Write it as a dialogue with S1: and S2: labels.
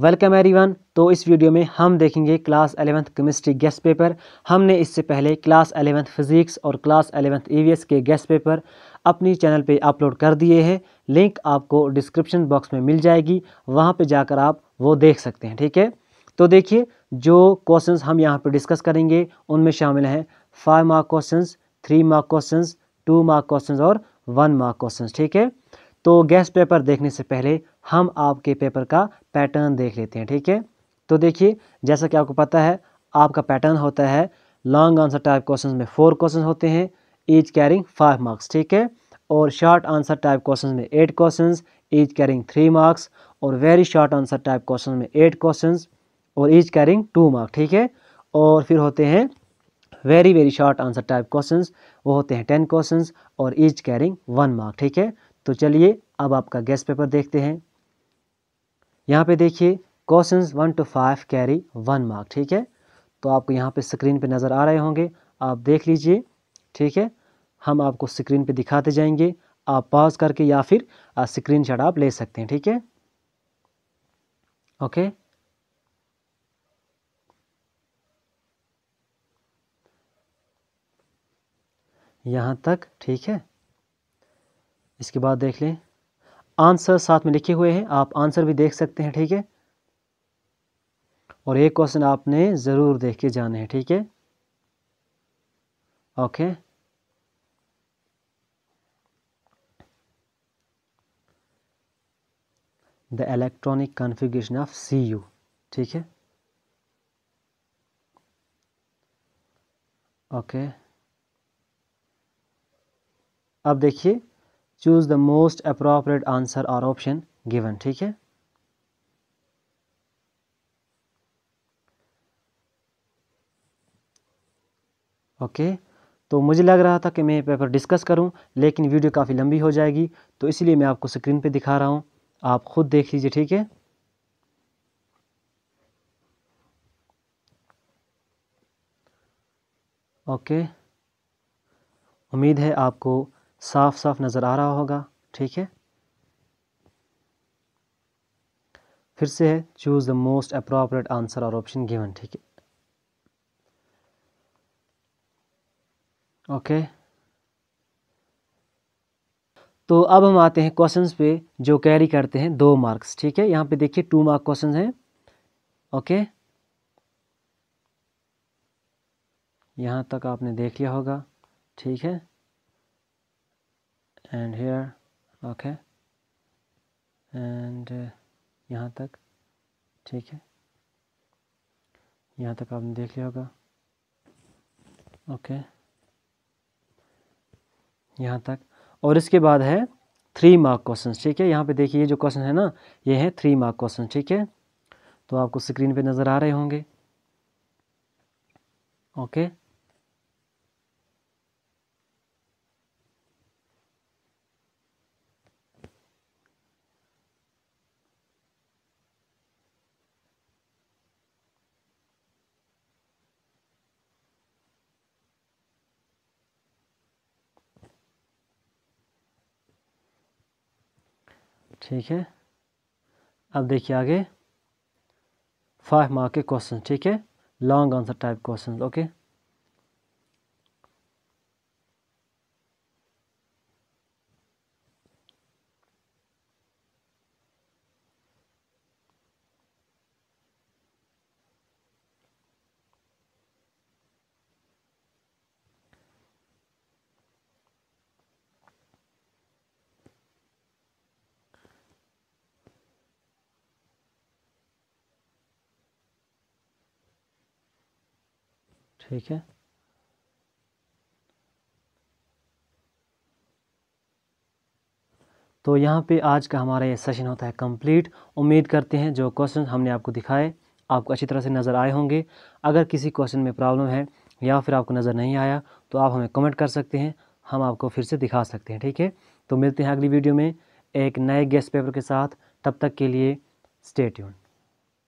S1: Welcome everyone तो इस video में हम देखेंगे class eleventh chemistry guess paper हमने इससे पहले क्लास एलेवंथ फिजिक्स और क्लास एलेवंथ ई के गेस्ट पेपर अपनी चैनल पे अपलोड कर दिए हैं लिंक आपको डिस्क्रिप्शन बॉक्स में मिल जाएगी वहाँ पे जाकर आप वो देख सकते हैं ठीक है तो देखिए जो क्वेश्चन हम यहाँ पर डिस्कस करेंगे उनमें शामिल हैं five mark question three mark question two mark question और वन मार्क क्वेश्चन ठीक है तो गैस पेपर देखने से पहले हम आपके पेपर का पैटर्न देख लेते हैं ठीक है तो देखिए जैसा कि आपको पता है आपका पैटर्न होता है लॉन्ग आंसर टाइप क्वेश्चन में फोर क्वेश्चन होते हैं ईच कैरिंग फाइव मार्क्स ठीक है और शॉर्ट आंसर टाइप क्वेश्चन में eight question each carrying three marks और very short answer type question में एट क्वेश्चन और ईच कैरिंग टू मार्क ठीक है और फिर होते हैं very very short answer type question वो होते हैं टेन क्वेश्चन और ईच कैरिंग वन मार्क ठीक है तो चलिए अब आपका गेस्ट पेपर देखते हैं यहाँ पे देखिए question one two five carry one mark ठीक है तो आपको यहाँ पे स्क्रीन पे नज़र आ रहे होंगे आप देख लीजिए ठीक है हम आपको स्क्रीन पे दिखाते जाएंगे आप पॉज करके या फिर स्क्रीन शॉट आप ले सकते हैं ठीक है ओके यहाँ तक ठीक है इसके बाद देख लें आंसर साथ में लिखे हुए हैं आप आंसर भी देख सकते हैं ठीक है और एक क्वेश्चन आपने ज़रूर देख के जाने हैं ठीक है okay the electronic configuration of C U ठीक है ओके अब देखिए choose the most appropriate answer और ऑप्शन गिवन ठीक है ओके तो मुझे लग रहा था कि मैं पेपर डिस्कस करूं लेकिन वीडियो काफ़ी लंबी हो जाएगी तो इसलिए मैं आपको स्क्रीन पे दिखा रहा हूं आप ख़ुद देख लीजिए ठीक है ओके okay, उम्मीद है आपको साफ साफ नज़र आ रहा होगा ठीक है फिर से है choose the most appropriate answer और ऑप्शन गिवन ठीक है ओके तो अब हम आते हैं क्वेश्चंस पे जो कैरी करते हैं दो मार्क्स ठीक है यहाँ पे देखिए टू मार्क क्वेश्चन हैं ओके यहाँ तक आपने देख लिया होगा ठीक है एंड हेयर ओके एंड यहाँ तक ठीक है यहाँ तक आपने देख लिया होगा ओके okay. यहाँ तक और इसके बाद है थ्री मार्क क्वेश्चन ठीक है यहाँ पे देखिए ये जो क्वेश्चन है ना ये है थ्री मार्क क्वेश्चन ठीक है तो आपको स्क्रीन पे नज़र आ रहे होंगे ओके okay. ठीक है अब देखिए आगे फाइव मार्क के क्वेश्चन ठीक है long answer type question okay ठीक है तो यहाँ पे आज का हमारा ये सेशन होता है कंप्लीट उम्मीद करते हैं जो क्वेश्चन हमने आपको दिखाए आपको अच्छी तरह से नज़र आए होंगे अगर किसी क्वेश्चन में प्रॉब्लम है या फिर आपको नज़र नहीं आया तो आप हमें कमेंट कर सकते हैं हम आपको फिर से दिखा सकते हैं ठीक है तो मिलते हैं अगली वीडियो में एक नए गेस्ट पेपर के साथ तब तक के लिए स्टेट्यून